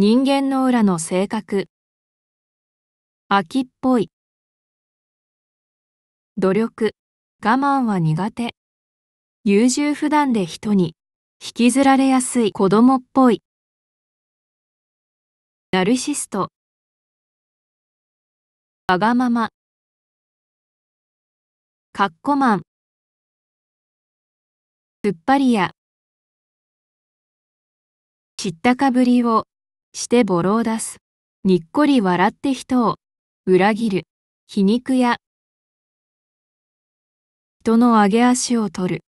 人間の裏の性格。秋っぽい。努力。我慢は苦手。優柔不断で人に引きずられやすい子供っぽい。ナルシスト。わがまま。カッコマン。突っ張りや。知ったかぶりをしてボロを出す。にっこり笑って人を裏切る。皮肉や人の上げ足を取る。